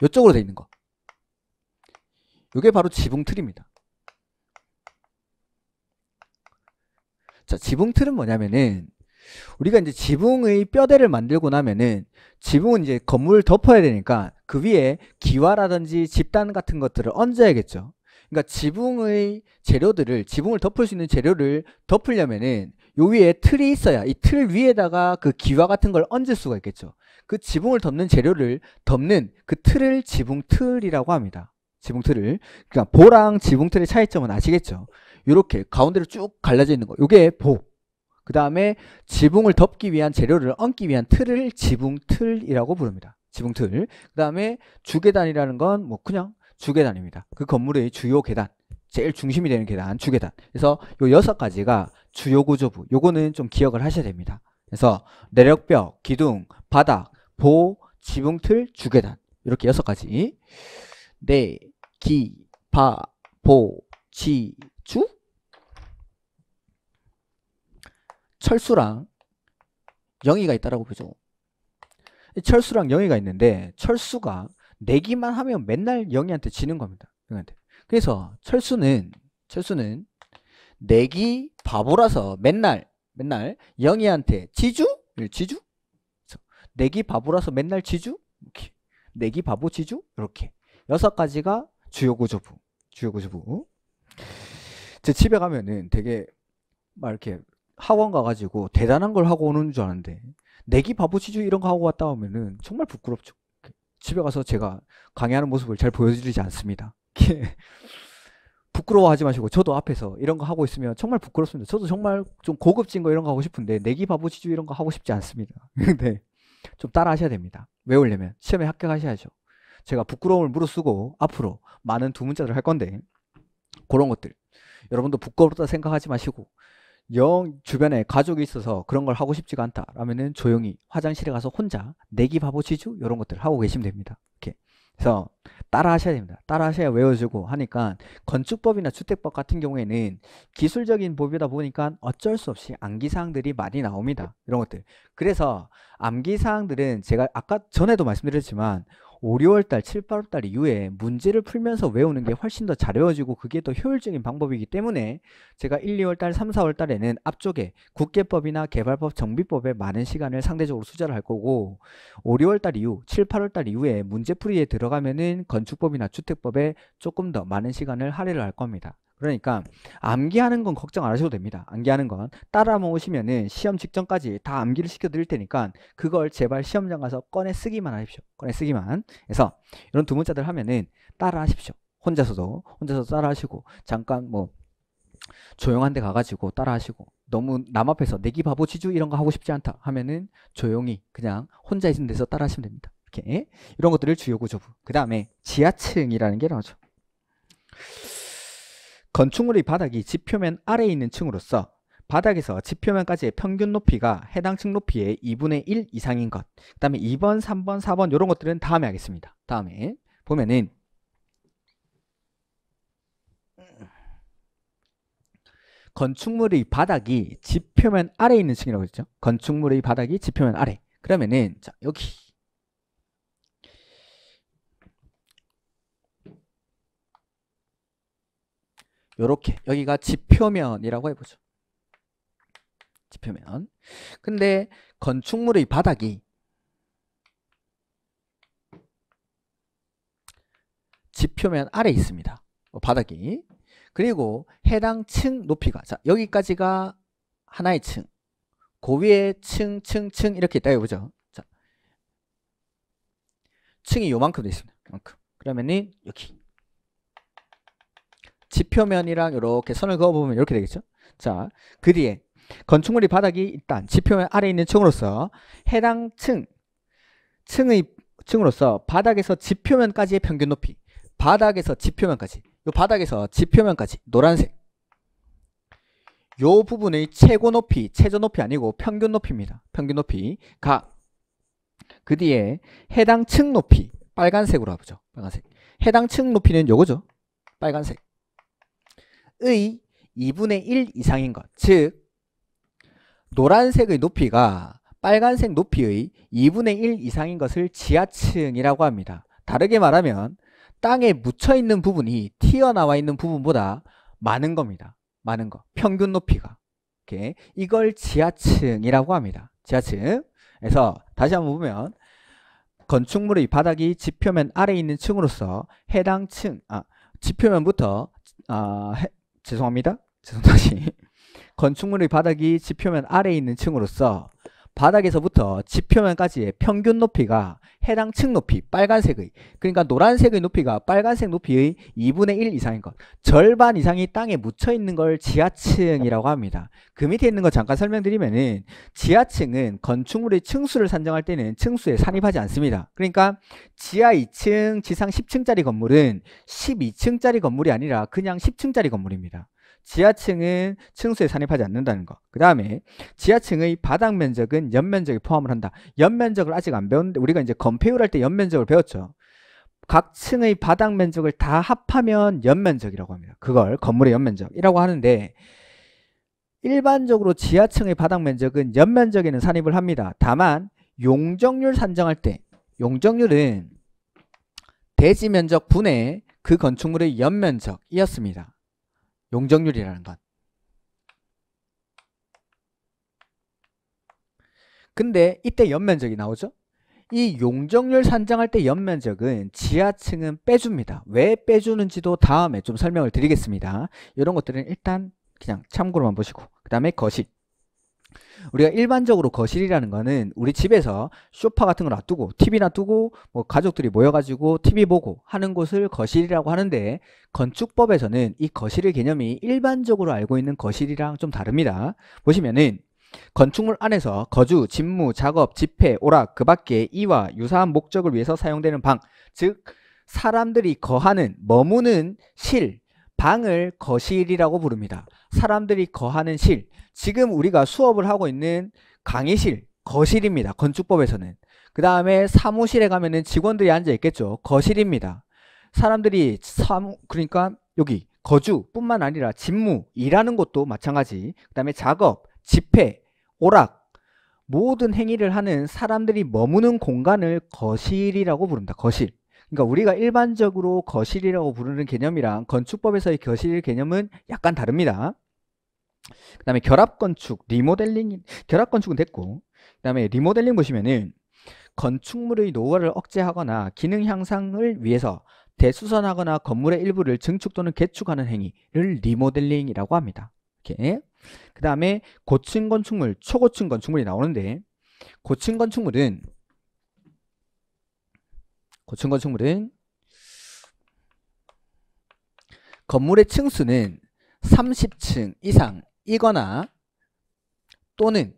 이쪽으로 돼 있는 거. 요게 바로 지붕 틀입니다. 자, 지붕 틀은 뭐냐면은 우리가 이제 지붕의 뼈대를 만들고 나면은 지붕은 이제 건물을 덮어야 되니까 그 위에 기와라든지 집단 같은 것들을 얹어야겠죠. 그러니까 지붕의 재료들을 지붕을 덮을 수 있는 재료를 덮으려면은 요 위에 틀이 있어야 이 틀 위에다가 그 기와 같은 걸 얹을 수가 있겠죠. 그 지붕을 덮는 재료를 덮는 그 틀을 지붕틀이라고 합니다. 지붕틀을 그러니까 보랑 지붕틀의 차이점은 아시겠죠? 이렇게 가운데로 쭉 갈라져 있는 거 이게 보. 그 다음에 지붕을 덮기 위한 재료를 얹기 위한 틀을 지붕틀이라고 부릅니다. 지붕틀. 그 다음에 주계단이라는 건 뭐 그냥 주계단입니다. 그 건물의 주요 계단. 제일 중심이 되는 계단, 주계단. 그래서 요 여섯 가지가 주요 구조부. 요거는 좀 기억을 하셔야 됩니다. 그래서 내력벽, 기둥, 바닥, 보, 지붕틀, 주계단. 이렇게 여섯 가지. 네, 기, 파, 보, 지, 주? 철수랑 영희가 있다라고 보죠. 철수랑 영희가 있는데 철수가 내기만 하면 맨날 영희한테 지는 겁니다. 영희한테. 그래서 철수는 철수는 내기 바보라서 맨날 맨날 영희한테 지주? 네, 지주? 내기 바보라서 맨날 지주? 이렇게. 내기 바보 지주? 이렇게 여섯 가지가 주요 구조부. 주요 구조부. 제 집에 가면은 되게 막 이렇게 학원 가가지고 대단한 걸 하고 오는 줄 아는데 내기 바보치주 이런 거 하고 왔다 오면은 정말 부끄럽죠. 집에 가서 제가 강의하는 모습을 잘 보여드리지 않습니다. 부끄러워하지 마시고 저도 앞에서 이런 거 하고 있으면 정말 부끄럽습니다. 저도 정말 좀 고급진 거 이런 거 하고 싶은데 내기 바보치주 이런 거 하고 싶지 않습니다. 근데 좀 따라 하셔야 됩니다. 외우려면 시험에 합격하셔야죠. 제가 부끄러움을 무릅쓰고 앞으로 많은 두 문자를 할 건데 그런 것들 여러분도 부끄럽다 생각하지 마시고 영 주변에 가족이 있어서 그런 걸 하고 싶지가 않다 라면은 조용히 화장실에 가서 혼자 내기 바보 지주 이런 것들 하고 계시면 됩니다 이렇게 그래서 따라 하셔야 됩니다 따라 하셔야 외워지고 하니까 건축법이나 주택법 같은 경우에는 기술적인 법이다 보니까 어쩔 수 없이 암기사항들이 많이 나옵니다 이런 것들 그래서 암기사항들은 제가 아까 전에도 말씀드렸지만 5, 6월달, 7, 8월달 이후에 문제를 풀면서 외우는 게 훨씬 더 잘 외워지고 그게 더 효율적인 방법이기 때문에 제가 1, 2월달, 3, 4월달에는 앞쪽에 국계법이나 개발법, 정비법에 많은 시간을 상대적으로 투자를 할 거고 5, 6월달 이후, 7, 8월달 이후에 문제풀이에 들어가면은 건축법이나 주택법에 조금 더 많은 시간을 할애를 할 겁니다. 그러니까 암기하는 건 걱정 안 하셔도 됩니다. 암기하는 건 따라 모으시면은 시험 직전까지 다 암기를 시켜드릴 테니까 그걸 제발 시험장 가서 꺼내 쓰기만 하십시오. 꺼내 쓰기만. 해서 이런 두 문자들 하면은 따라 하십시오. 혼자서도 혼자서 따라 하시고 잠깐 뭐 조용한 데 가가지고 따라 하시고 너무 남 앞에서 내기 바보 지주 이런 거 하고 싶지 않다 하면은 조용히 그냥 혼자 있는 데서 따라 하시면 됩니다. 이렇게 이런 것들을 주요 구조부. 그 다음에 지하층이라는 게 나오죠. 건축물의 바닥이 지표면 아래에 있는 층으로서 바닥에서 지표면까지의 평균 높이가 해당 층 높이의 2분의 1 이상인 것. 그 다음에 2번, 3번, 4번 이런 것들은 다음에 하겠습니다. 다음에 보면은 건축물의 바닥이 지표면 아래에 있는 층이라고 했죠. 건축물의 바닥이 지표면 아래. 그러면은 자 여기 요렇게 여기가 지표면이라고 해보죠. 지표면. 근데 건축물의 바닥이 지표면 아래 있습니다. 바닥이. 그리고 해당 층 높이가 자 여기까지가 하나의 층. 고그 위에 층, 층, 층 이렇게 있다 해보죠. 자, 층이 요만큼 돼 있습니다. 요만큼. 그러면은 여기 지표면이랑 이렇게 선을 그어보면 이렇게 되겠죠. 자, 그 뒤에 건축물이 바닥이 일단 지표면 아래 있는 층으로서 해당 층, 층의 층으로서 바닥에서 지표면까지의 평균 높이, 바닥에서 지표면까지, 요 바닥에서 지표면까지 노란색, 요 부분의 최고 높이, 최저 높이 아니고 평균 높이입니다. 평균 높이가 그 뒤에 해당 층 높이, 빨간색으로 해보죠. 빨간색. 해당 층 높이는 요거죠. 빨간색. 의 2분의 1 이상인 것. 즉 노란색의 높이가 빨간색 높이의 2분의 1 이상인 것을 지하층이라고 합니다. 다르게 말하면 땅에 묻혀있는 부분이 튀어나와 있는 부분보다 많은 겁니다. 많은 거. 평균 높이가. 이렇게. 이걸 지하층이라고 합니다. 지하층. 그래서 다시 한번 보면 건축물의 바닥이 지표면 아래에 있는 층으로서 해당 층, 아, 지표면부터 아, 해, 죄송합니다. 죄송 다시 건축물의 바닥이 지표면 아래에 있는 층으로서 바닥에서부터 지표면까지의 평균 높이가 해당 층 높이 빨간색의 그러니까 노란색의 높이가 빨간색 높이의 2분의 1 이상인 것 절반 이상이 땅에 묻혀 있는 걸 지하층이라고 합니다 그 밑에 있는 거 잠깐 설명드리면은 지하층은 건축물의 층수를 산정할 때는 층수에 산입하지 않습니다 그러니까 지하 2층 지상 10층짜리 건물은 12층짜리 건물이 아니라 그냥 10층짜리 건물입니다 지하층은 층수에 산입하지 않는다는 거. 그 다음에 지하층의 바닥 면적은 연면적에 포함을 한다. 연면적을 아직 안 배웠는데 우리가 이제 건폐율 할 때 연면적을 배웠죠. 각 층의 바닥 면적을 다 합하면 연면적이라고 합니다. 그걸 건물의 연면적이라고 하는데 일반적으로 지하층의 바닥 면적은 연면적에는 산입을 합니다. 다만 용적률 산정할 때 용적률은 대지 면적 분의 그 건축물의 연면적이었습니다. 용적률이라는 것. 근데 이때 연면적이 나오죠? 이 용적률 산정할 때 연면적은 지하층은 빼줍니다. 왜 빼주는지도 다음에 좀 설명을 드리겠습니다. 이런 것들은 일단 그냥 참고로만 보시고 그 다음에 거식 우리가 일반적으로 거실이라는 거는 우리 집에서 쇼파 같은 거 놔두고 TV나 두고 뭐 가족들이 모여가지고 TV 보고 하는 곳을 거실이라고 하는데 건축법에서는 이 거실의 개념이 일반적으로 알고 있는 거실이랑 좀 다릅니다. 보시면은 건축물 안에서 거주, 집무, 작업, 집회, 오락, 그 밖에 이와 유사한 목적을 위해서 사용되는 방, 즉 사람들이 거하는, 머무는 실, 방을 거실이라고 부릅니다. 사람들이 거하는 실. 지금 우리가 수업을 하고 있는 강의실, 거실입니다. 건축법에서는. 그 다음에 사무실에 가면은 직원들이 앉아 있겠죠. 거실입니다. 사람들이 사무, 그러니까 여기 거주뿐만 아니라 직무, 일하는 것도 마찬가지. 그 다음에 작업, 집회, 오락, 모든 행위를 하는 사람들이 머무는 공간을 거실이라고 부릅니다. 거실. 그러니까 우리가 일반적으로 거실이라고 부르는 개념이랑 건축법에서의 거실 개념은 약간 다릅니다. 그 다음에 결합건축, 리모델링, 결합건축은 됐고 그 다음에 리모델링 보시면은 건축물의 노화를 억제하거나 기능 향상을 위해서 대수선하거나 건물의 일부를 증축 또는 개축하는 행위를 리모델링이라고 합니다. 이렇게. 그 다음에 고층 건축물, 초고층 건축물이 나오는데 고층 건축물은 고층 건축물은 건물의 층수는 30층 이상이거나 또는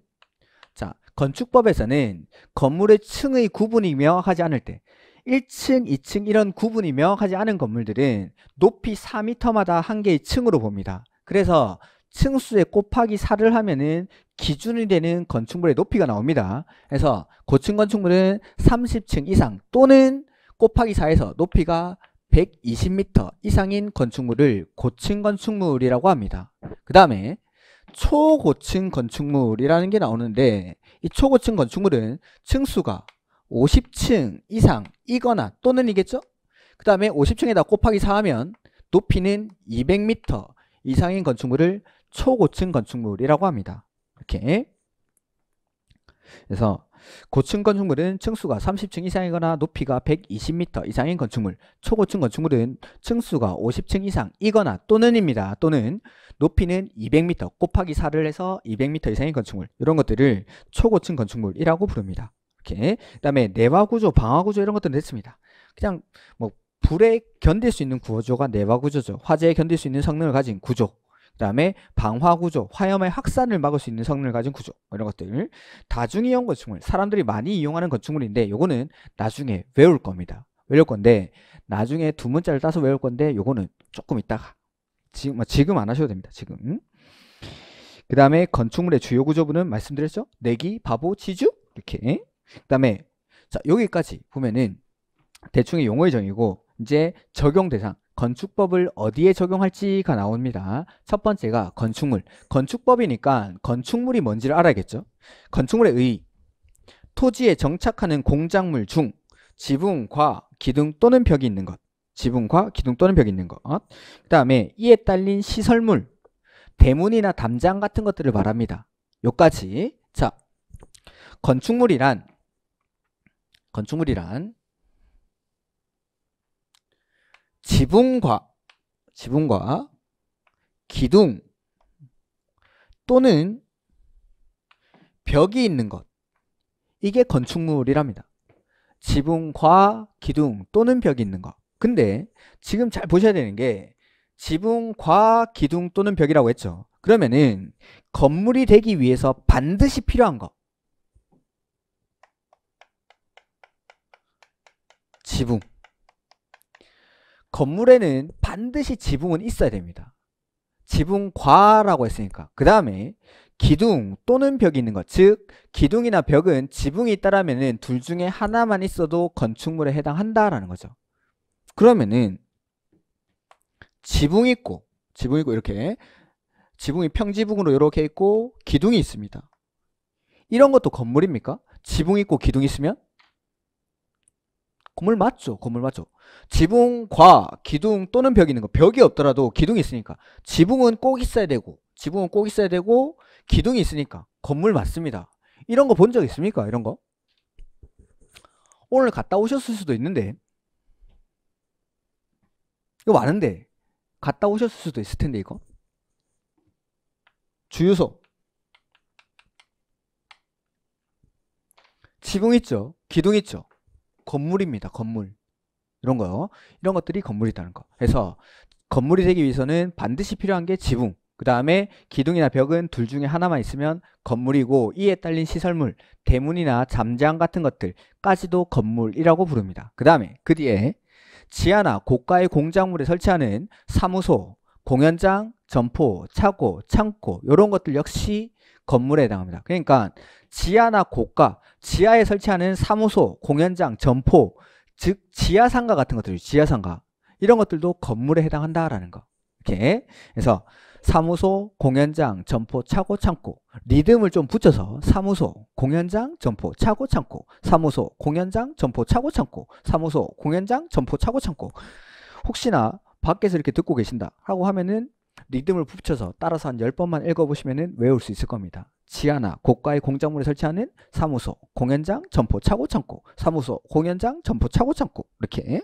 자 건축법에서는 건물의 층의 구분이 명확하지 않을 때 1층, 2층 이런 구분이 명확하지 않은 건물들은 높이 4m마다 한 개의 층으로 봅니다. 그래서 층수에 곱하기 4를 하면은 기준이 되는 건축물의 높이가 나옵니다. 그래서 고층 건축물은 30층 이상 또는 곱하기 4에서 높이가 120m 이상인 건축물을 고층 건축물이라고 합니다. 그 다음에 초고층 건축물이라는 게 나오는데 이 초고층 건축물은 층수가 50층 이상이거나 또는 이겠죠? 그 다음에 50층에다 곱하기 4하면 높이는 200m 이상인 건축물을 초고층 건축물이라고 합니다. 이렇게 그래서 고층 건축물은 층수가 30층 이상이거나 높이가 120m 이상인 건축물, 초고층 건축물은 층수가 50층 이상이거나 또는입니다. 또는 높이는 200m 곱하기 4를 해서 200m 이상인 건축물 이런 것들을 초고층 건축물이라고 부릅니다. 이렇게 그다음에 내화구조, 방화구조 이런 것들은 됐습니다. 그냥 뭐 불에 견딜 수 있는 구조가 내화구조죠. 화재에 견딜 수 있는 성능을 가진 구조 그다음에 방화 구조, 화염의 확산을 막을 수 있는 성능을 가진 구조 뭐 이런 것들. 다중이용 건축물, 사람들이 많이 이용하는 건축물인데 요거는 나중에 외울 겁니다. 외울 건데 나중에 두 문자를 따서 외울 건데 요거는 조금 있다가 지금 뭐 지금 안 하셔도 됩니다. 지금. 그 다음에 건축물의 주요 구조부는 말씀드렸죠? 내기, 바보, 지주 이렇게 그 다음에 자 여기까지 보면은 대충의 용어의 정의고 이제 적용 대상 건축법을 어디에 적용할지가 나옵니다. 첫 번째가 건축물. 건축법이니까 건축물이 뭔지를 알아야겠죠. 건축물의 의. 토지에 정착하는 공작물 중 지붕과 기둥 또는 벽이 있는 것. 지붕과 기둥 또는 벽이 있는 것. 그 다음에 이에 딸린 시설물. 대문이나 담장 같은 것들을 말합니다. 요까지. 자, 건축물이란 건축물이란 지붕과 지붕과 기둥 또는 벽이 있는 것 이게 건축물이랍니다. 지붕과 기둥 또는 벽이 있는 것 근데 지금 잘 보셔야 되는 게 지붕과 기둥 또는 벽이라고 했죠. 그러면은 건물이 되기 위해서 반드시 필요한 것 지붕 건물에는 반드시 지붕은 있어야 됩니다. 지붕과라고 했으니까 그 다음에 기둥 또는 벽이 있는 것 즉 기둥이나 벽은 지붕이 있다라면둘 중에 하나만 있어도 건축물에 해당한다라는 거죠 그러면은 지붕 있고 지붕 있고 이렇게 지붕이 평지붕으로 이렇게 있고 기둥이 있습니다 이런 것도 건물입니까? 지붕 있고 기둥 있으면 건물 맞죠? 건물 맞죠? 지붕과 기둥 또는 벽이 있는 거. 벽이 없더라도 기둥이 있으니까. 지붕은 꼭 있어야 되고, 지붕은 꼭 있어야 되고, 기둥이 있으니까. 건물 맞습니다. 이런 거 본 적 있습니까? 이런 거? 오늘 갔다 오셨을 수도 있는데. 이거 많은데. 갔다 오셨을 수도 있을 텐데, 이거. 주유소. 지붕 있죠? 기둥 있죠? 건물입니다. 건물. 이런 거요. 이런 것들이 건물이라는 거. 그래서 건물이 되기 위해서는 반드시 필요한 게 지붕. 그 다음에 기둥이나 벽은 둘 중에 하나만 있으면 건물이고 이에 딸린 시설물, 대문이나 잠장 같은 것들까지도 건물이라고 부릅니다. 그 다음에 그 뒤에 지하나 고가의 공작물에 설치하는 사무소, 공연장, 점포, 차고, 창고 이런 것들 역시 건물에 해당합니다. 그러니까 지하나 고가 지하에 설치하는 사무소, 공연장, 점포, 즉 지하 상가 같은 것들, 지하 상가 이런 것들도 건물에 해당한다라는 거. 이렇게 그래서 사무소, 공연장, 점포, 차고, 창고 리듬을 좀 붙여서 사무소, 공연장, 점포, 차고, 창고 사무소, 공연장, 점포, 차고, 창고 사무소, 공연장, 점포, 차고, 창고 혹시나 밖에서 이렇게 듣고 계신다 하고 하면은 리듬을 붙여서 따라서 한 10번만 읽어보시면 외울 수 있을 겁니다. 지하나 고가의 공작물에 설치하는 사무소, 공연장, 점포, 차고, 창고 사무소, 공연장, 점포, 차고, 창고 이렇게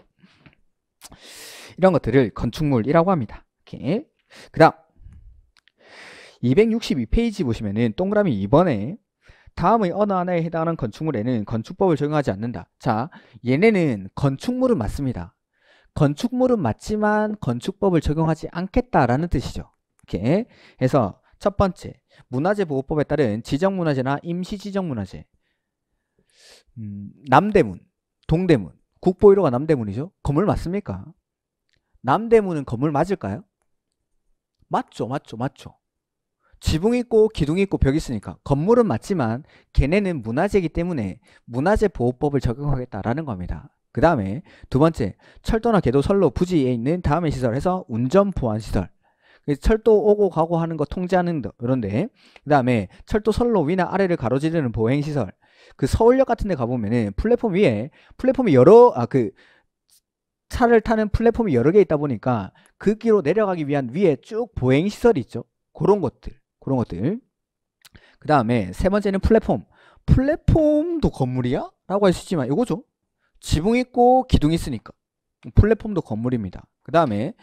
이런 것들을 건축물이라고 합니다. 이렇게 그 다음 262페이지 보시면 동그라미 2번에 다음의 어느 하나에 해당하는 건축물에는 건축법을 적용하지 않는다. 자, 얘네는 건축물은 맞습니다. 건축물은 맞지만 건축법을 적용하지 않겠다라는 뜻이죠. 이렇게 해서 첫 번째, 문화재 보호법에 따른 지정문화재나 임시지정문화재 음, 남대문, 동대문, 국보 1호가 남대문이죠. 건물 맞습니까? 남대문은 건물 맞을까요? 맞죠, 맞죠, 맞죠. 지붕 있고 기둥 있고 벽 있으니까 건물은 맞지만 걔네는 문화재이기 때문에 문화재 보호법을 적용하겠다라는 겁니다. 그 다음에 두 번째 철도나 개도 선로 부지에 있는 다음의 시설해서 운전 보안 시설 그 철도 오고 가고 하는 거 통제하는 그런데 그 다음에 철도 선로 위나 아래를 가로지르는 보행시설 그 서울역 같은 데 가보면은 플랫폼 위에 플랫폼이 여러 아 그 차를 타는 플랫폼이 여러 개 있다 보니까 그 길로 내려가기 위한 위에 쭉 보행시설이 있죠 그런 것들 그런 것들 그 다음에 세 번째는 플랫폼 플랫폼도 건물이야? 라고 할 수 있지만 이거죠 지붕 있고 기둥 있으니까 플랫폼도 건물입니다. 그 다음에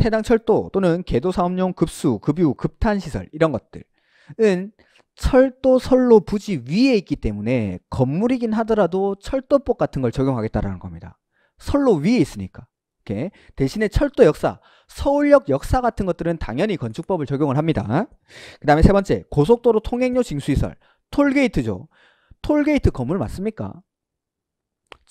해당 철도 또는 개도 사업용 급수, 급유, 급탄시설 이런 것들은 철도 선로 부지 위에 있기 때문에 건물이긴 하더라도 철도법 같은 걸 적용하겠다라는 겁니다. 선로 위에 있으니까. 이렇게 대신에 철도 역사, 서울역 역사 같은 것들은 당연히 건축법을 적용을 합니다. 그 다음에 세 번째, 고속도로 통행료 징수시설, 톨게이트죠. 톨게이트 건물 맞습니까?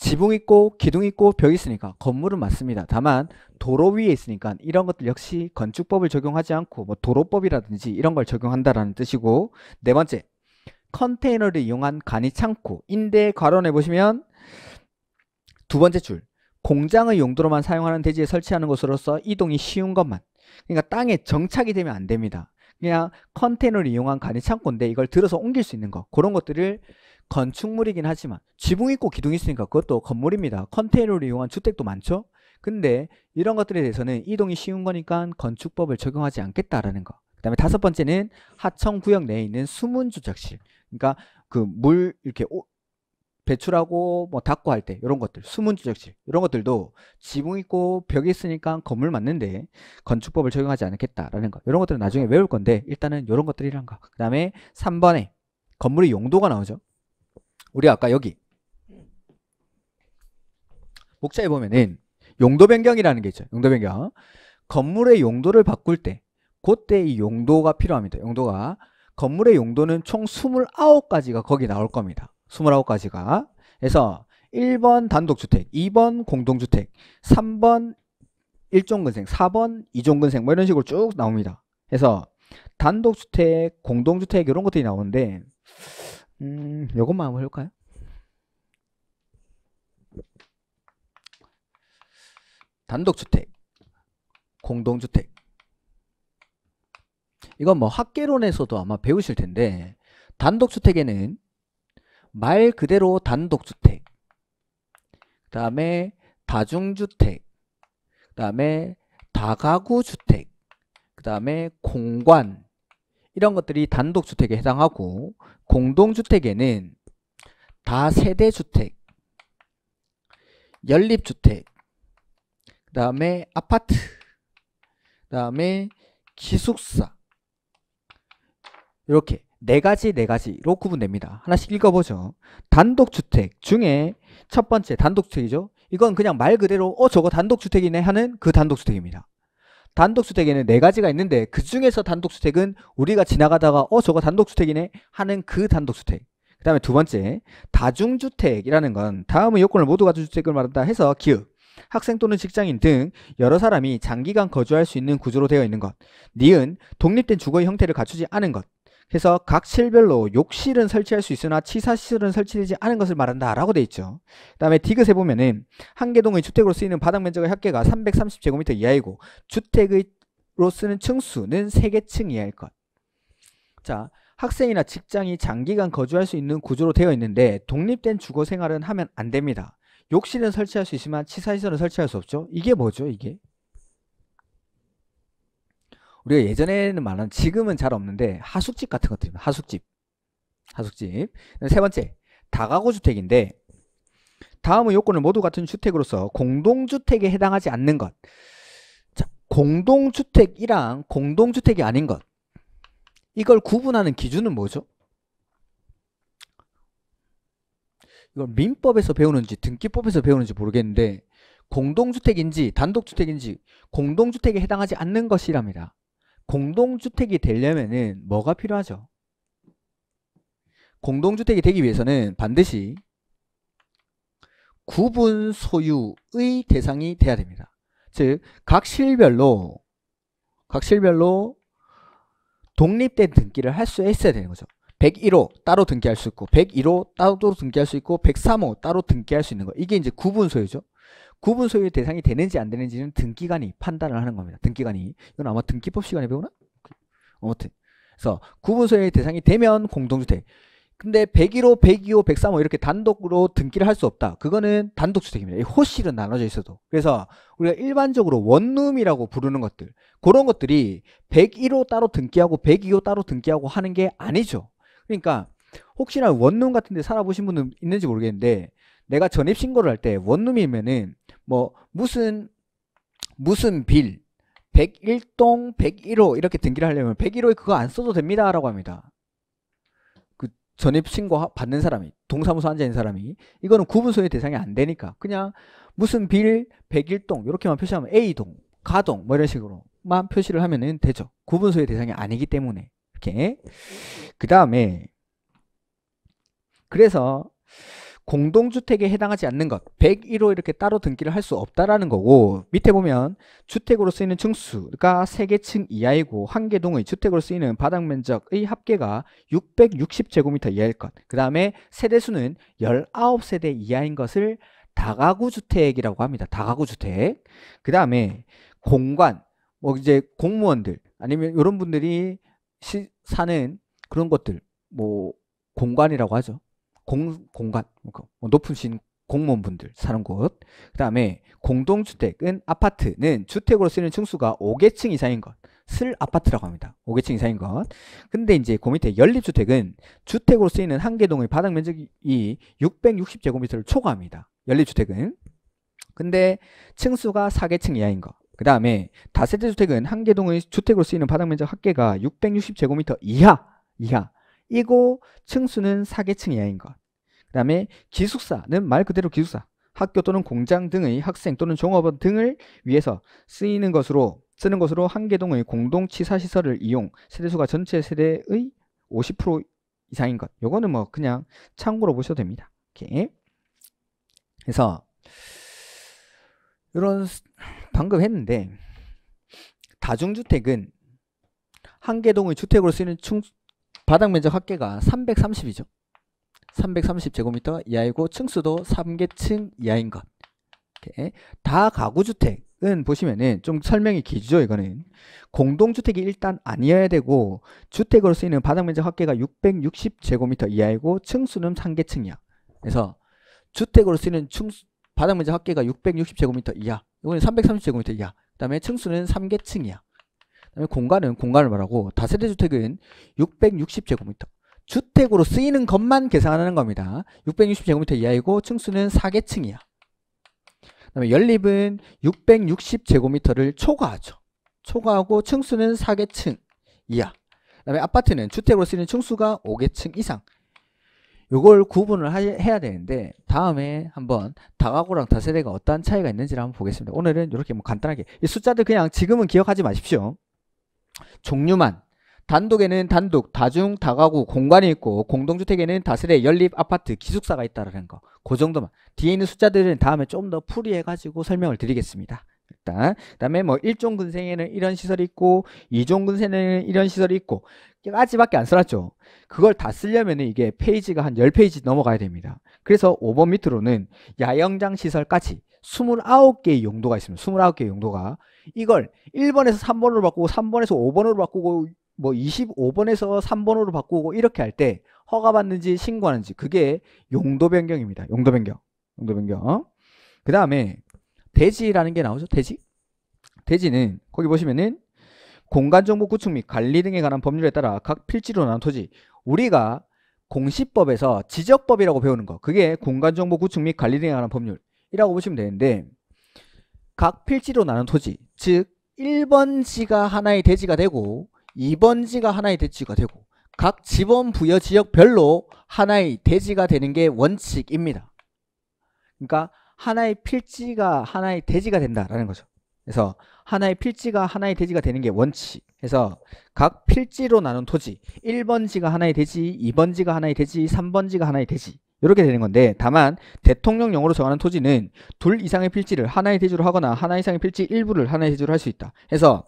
지붕 있고 기둥 있고 벽이 있으니까 건물은 맞습니다. 다만 도로 위에 있으니까 이런 것들 역시 건축법을 적용하지 않고 뭐 도로법이라든지 이런 걸 적용한다라는 뜻이고 네 번째 컨테이너를 이용한 간이 창고 인데 괄호내 보시면 두 번째 줄 공장의 용도로만 사용하는 대지에 설치하는 것으로서 이동이 쉬운 것만 그러니까 땅에 정착이 되면 안 됩니다. 그냥 컨테이너를 이용한 간이 창고인데 이걸 들어서 옮길 수 있는 거 그런 것들을 건축물이긴 하지만 지붕 있고 기둥 있으니까 그것도 건물입니다. 컨테이너를 이용한 주택도 많죠. 근데 이런 것들에 대해서는 이동이 쉬운 거니까 건축법을 적용하지 않겠다라는 거. 그 다음에 다섯 번째는 하청구역 내에 있는 수문 주택실. 그러니까 그 물 이렇게 오, 배출하고 뭐 닦고 할 때 이런 것들 수문 주택실 이런 것들도 지붕 있고 벽이 있으니까 건물 맞는데 건축법을 적용하지 않겠다라는 거. 이런 것들은 나중에 외울 건데 일단은 이런 것들이란 거. 그 다음에 3번에 건물의 용도가 나오죠. 우리 아까 여기 목차에 보면은 용도 변경이라는 게 있죠. 용도 변경. 건물의 용도를 바꿀 때 그때 이 용도가 필요합니다. 용도가 건물의 용도는 총 29가지가 거기 나올 겁니다. 29가지가. 그래서 1번 단독주택, 2번 공동주택, 3번 1종근생, 4번 2종근생 뭐 이런 식으로 쭉 나옵니다. 그래서 단독주택, 공동주택 이런 것들이 나오는데 음, 요것만 한번 해볼까요? 단독주택, 공동주택. 이건 뭐 학계론에서도 아마 배우실 텐데 단독주택에는 말 그대로 단독주택, 그 다음에 다중주택, 그 다음에 다가구주택, 그 다음에 공관, 이런 것들이 단독주택에 해당하고 공동주택에는 다세대주택, 연립주택, 그 다음에 아파트, 그 다음에 기숙사 이렇게 네 가지 네 가지로 구분됩니다. 하나씩 읽어보죠. 단독주택 중에 첫 번째 단독주택이죠. 이건 그냥 말 그대로 어 저거 단독주택이네 하는 그 단독주택입니다. 단독주택에는 네 가지가 있는데 그 중에서 단독주택은 우리가 지나가다가 어 저거 단독주택이네 하는 그 단독주택 그 다음에 두 번째 다중주택이라는 건 다음의 요건을 모두 가진 주택을 말한다 해서 기업 학생 또는 직장인 등 여러 사람이 장기간 거주할 수 있는 구조로 되어 있는 것 니은 독립된 주거의 형태를 갖추지 않은 것 해서 각 실별로 욕실은 설치할 수 있으나 치사실은 설치되지 않은 것을 말한다 라고 돼 있죠 그 다음에 디귿에 보면은 한 개동의 주택으로 쓰이는 바닥 면적의 합계가 330제곱미터 이하이고 주택으로 쓰는 층수는 3개층 이하일 것자 학생이나 직장이 장기간 거주할 수 있는 구조로 되어 있는데 독립된 주거 생활은 하면 안 됩니다 욕실은 설치할 수 있지만 치사시설은 설치할 수 없죠 이게 뭐죠 이게 우리가 예전에는 말한 지금은 잘 없는데 하숙집 같은 것들 하숙집 하숙집 세 번째 다가구 주택인데 다음은 요건을 모두 같은 주택으로서 공동주택에 해당하지 않는 것 자, 공동주택이랑 공동주택이 아닌 것 이걸 구분하는 기준은 뭐죠? 이걸 민법에서 배우는지 등기법에서 배우는지 모르겠는데 공동주택인지 단독주택인지 공동주택에 해당하지 않는 것이랍니다. 공동주택이 되려면은 뭐가 필요하죠? 공동주택이 되기 위해서는 반드시 구분 소유의 대상이 돼야 됩니다. 즉, 각 실별로, 각 실별로 독립된 등기를 할 수 있어야 되는 거죠. 101호 따로 등기할 수 있고, 1 0 1호 따로 등기할 수 있고, 103호 따로 등기할 수 있는 거. 이게 이제 구분 소유죠. 구분 소유의 대상이 되는지 안 되는지는 등기관이 판단을 하는 겁니다. 등기관이. 이건 아마 등기법 시간에 배우나? 그, 아무튼. 그래서 구분 소유의 대상이 되면 공동주택. 근데 101호, 102호, 103호 이렇게 단독으로 등기를 할 수 없다. 그거는 단독주택입니다. 이 호실은 나눠져 있어도. 그래서 우리가 일반적으로 원룸이라고 부르는 것들 그런 것들이 101호 따로 등기하고 102호 따로 등기하고 하는 게 아니죠. 그러니까 혹시나 원룸 같은 데 살아보신 분은 있는지 모르겠는데 내가 전입 신고를 할 때 원룸이면은 뭐 무슨 무슨 빌 101동 101호 이렇게 등기를 하려면 101호에 그거 안 써도 됩니다라고 합니다. 그 전입 신고 받는 사람이 동사무소 앉아 있는 사람이 이거는 구분소의 대상이 안 되니까 그냥 무슨 빌 101동 이렇게만 표시하면 A동, 가동 뭐 이런 식으로만 표시를 하면은 되죠. 구분소의 대상이 아니기 때문에 이렇게 그 다음에 그래서 공동주택에 해당하지 않는 것 101호 이렇게 따로 등기를 할 수 없다라는 거고 밑에 보면 주택으로 쓰이는 층수가 3개층 그러니까 이하이고 한 개 동의 주택으로 쓰이는 바닥 면적의 합계가 660제곱미터 이하일 것 그 다음에 세대수는 19세대 이하인 것을 다가구 주택이라고 합니다 다가구 주택 그 다음에 공관 뭐 이제 공무원들 아니면 이런 분들이 시, 사는 그런 것들 뭐 공관이라고 하죠 공, 공간, 뭐, 그, 뭐 높은 신 공무원분들 사는 곳. 그 다음에 공동주택은 아파트는 주택으로 쓰는 층수가 5계층 이상인 것. 슬 아파트라고 합니다. 5계층 이상인 것. 근데 이제 그 밑에 연립주택은 주택으로 쓰이는 한 개동의 바닥 면적이 660제곱미터를 초과합니다. 연립주택은. 근데 층수가 4계층 이하인 것. 그 다음에 다세대주택은 한 개동의 주택으로 쓰이는 바닥 면적 합계가 660제곱미터 이하. 이하. 이고 층수는 사계층 이하인 것. 그 다음에 기숙사는 말 그대로 기숙사. 학교 또는 공장 등의 학생 또는 종업원 등을 위해서 쓰이는 것으로 쓰는 것으로 한계동의 공동치사 시설을 이용 세대수가 전체 세대의 50% 이상인 것. 요거는 뭐 그냥 참고로 보셔도 됩니다. 이렇게. 그래서 이런 방금 했는데 다중주택은 한계동의 주택으로 쓰이는 층, 수 바닥 면적 합계가 330이죠. 330제곱미터 이하이고 층수도 3계층 이하인 것. 이렇게. 다 가구주택은 보시면은 좀 설명이 길죠 이거는 공동주택이 일단 아니어야 되고 주택으로 쓰이는 바닥면적 합계가 660제곱미터 이하이고 층수는 3계층이야 그래서 주택으로 쓰이는 층수, 바닥면적 합계가 660제곱미터 이하 이거는 330제곱미터 이하 그 다음에 층수는 3계층이야 그다음에 공간은 공간을 말하고 다세대 주택은 660제곱미터. 주택으로 쓰이는 것만 계산하는 겁니다. 660제곱미터 이하이고 층수는 4계층이야 그다음에 연립은 660제곱미터를 초과하죠. 초과하고 층수는 4계층 이하. 그다음에 아파트는 주택으로 쓰이는 층수가 5계층 이상. 요걸 구분을 하, 해야 되는데 다음에 한번 다가구랑 다세대가 어떠한 차이가 있는지를 한번 보겠습니다. 오늘은 이렇게 뭐 간단하게 이 숫자들 그냥 지금은 기억하지 마십시오. 종류만 단독에는 단독, 다중, 다가구, 공간이 있고 공동주택에는 다스레, 연립, 아파트, 기숙사가 있다라는 거. 그 정도만. 뒤에 있는 숫자들은 다음에 좀 더 풀이해가지고 설명을 드리겠습니다. 일단 그다음에 뭐 1종 근생에는 이런 시설이 있고 2종 근생에는 이런 시설이 있고 까지밖에 안 써놨죠. 그걸 다 쓰려면 이게 페이지가 한 10페이지 넘어가야 됩니다. 그래서 5번 밑으로는 야영장 시설까지 스물아홉 개의 용도가 있습니다. 스물아홉 개의 용도가 이걸 1번에서 3번으로 바꾸고 3번에서 5번으로 바꾸고 뭐 25번에서 3번으로 바꾸고 이렇게 할 때 허가받는지 신고하는지 그게 용도 변경입니다. 용도 변경. 용도 변경. 그 다음에 대지라는 게 나오죠. 대지. 대지는 거기 보시면은 공간정보 구축 및 관리 등에 관한 법률에 따라 각 필지로 나눈 토지 우리가 공시법에서 지적법이라고 배우는 거 그게 공간정보 구축 및 관리 등에 관한 법률 이라고 보시면 되는데 각 필지로 나눈 토지 즉 1번지가 하나의 대지가 되고 2번지가 하나의 대지가 되고 각 지번 부여 지역별로 하나의 대지가 되는 게 원칙입니다. 그러니까 하나의 필지가 하나의 대지가 된다라는 거죠. 그래서 하나의 필지가 하나의 대지가 되는 게 원칙. 그래서 각 필지로 나눈 토지 1번지가 하나의 대지, 2번지가 하나의 대지, 3번지가 하나의 대지 이렇게 되는 건데 다만 대통령령으로 정하는 토지는 둘 이상의 필지를 하나의 대지로 하거나 하나 이상의 필지 일부를 하나의 대지로 할 수 있다. 해서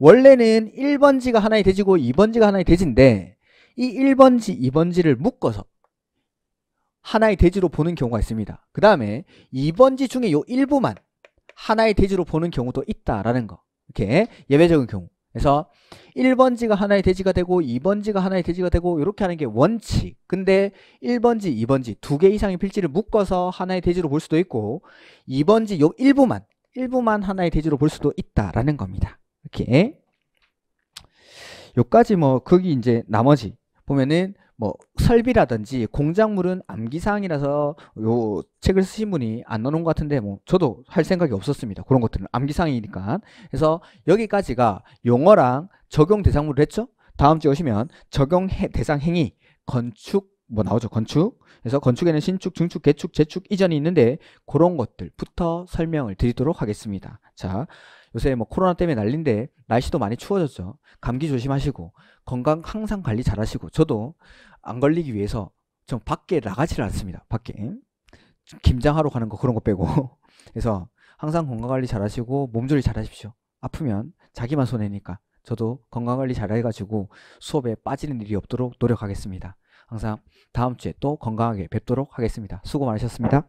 원래는 1번지가 하나의 대지고 2번지가 하나의 대지인데 이 1번지, 2번지를 묶어서 하나의 대지로 보는 경우가 있습니다. 그 다음에 2번지 중에 요 일부만 하나의 대지로 보는 경우도 있다라는 거. 이렇게 예외적인 경우. 그래서 1번지가 하나의 대지가 되고 2번지가 하나의 대지가 되고 이렇게 하는 게 원칙 근데 1번지 2번지 두 개 이상의 필지를 묶어서 하나의 대지로 볼 수도 있고 2번지 요 일부만 일부만 하나의 대지로 볼 수도 있다라는 겁니다 이렇게 요까지 뭐 거기 이제 나머지 보면은 뭐 설비라든지 공작물은 암기사항이라서 요 책을 쓰신 분이 안 넣는 것 같은데 뭐 저도 할 생각이 없었습니다. 그런 것들은 암기사항이니까. 그래서 여기까지가 용어랑 적용 대상물을 했죠. 다음 주에 오시면 적용 대상 행위 건축 뭐 나오죠 건축 그래서 건축에는 신축 증축 개축 재축 이전이 있는데 그런 것들부터 설명을 드리도록 하겠습니다 자 요새 뭐 코로나 때문에 난린데 날씨도 많이 추워졌죠. 감기 조심하시고 건강 항상 관리 잘하시고 저도 안 걸리기 위해서 전 밖에 나가지를 않습니다. 밖에 김장하러 가는 거 그런 거 빼고 그래서 항상 건강 관리 잘하시고 몸조리 잘하십시오. 아프면 자기만 손해니까 저도 건강 관리 잘해가지고 수업에 빠지는 일이 없도록 노력하겠습니다. 항상 다음 주에 또 건강하게 뵙도록 하겠습니다. 수고 많으셨습니다.